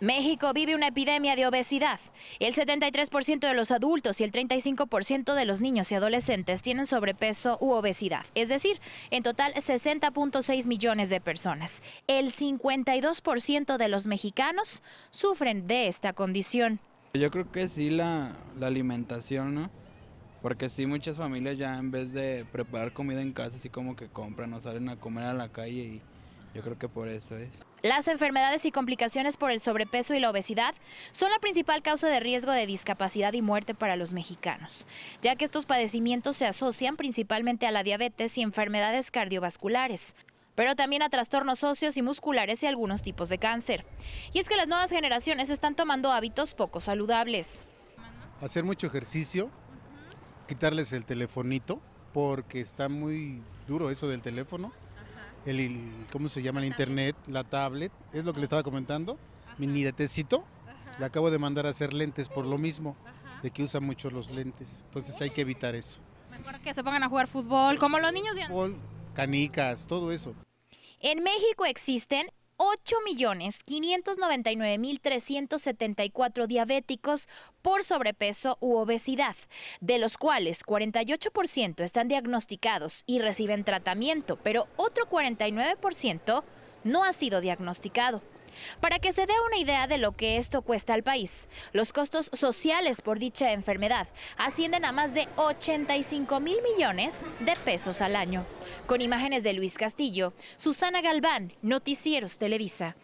México vive una epidemia de obesidad. El 73% de los adultos y el 35% de los niños y adolescentes tienen sobrepeso u obesidad, es decir, en total 60.6 millones de personas. El 52% de los mexicanos sufren de esta condición. Yo creo que sí la, alimentación, ¿no? Porque sí muchas familias ya en vez de preparar comida en casa, así como que compran o salen a comer a la calle y yo creo que por eso es. Las enfermedades y complicaciones por el sobrepeso y la obesidad son la principal causa de riesgo de discapacidad y muerte para los mexicanos, ya que estos padecimientos se asocian principalmente a la diabetes y enfermedades cardiovasculares pero también a trastornos óseos y musculares y algunos tipos de cáncer. Y es que las nuevas generaciones están tomando hábitos poco saludables. Hacer mucho ejercicio, quitarles el telefonito, porque está muy duro eso del teléfono el, ¿cómo se llama? El internet, la tablet, es lo que le estaba comentando, mi niñetecito. le acabo de mandar a hacer lentes por lo mismo, de que usa mucho los lentes, entonces hay que evitar eso. Mejor que se pongan a jugar fútbol, como los niños de Fútbol, canicas, todo eso. En México existen 8.599.374 diabéticos por sobrepeso u obesidad, de los cuales 48% están diagnosticados y reciben tratamiento, pero otro 49% no ha sido diagnosticado. Para que se dé una idea de lo que esto cuesta al país, los costos sociales por dicha enfermedad ascienden a más de 85 mil millones de pesos al año. Con imágenes de Luis Castillo, Susana Galván, Noticieros Televisa.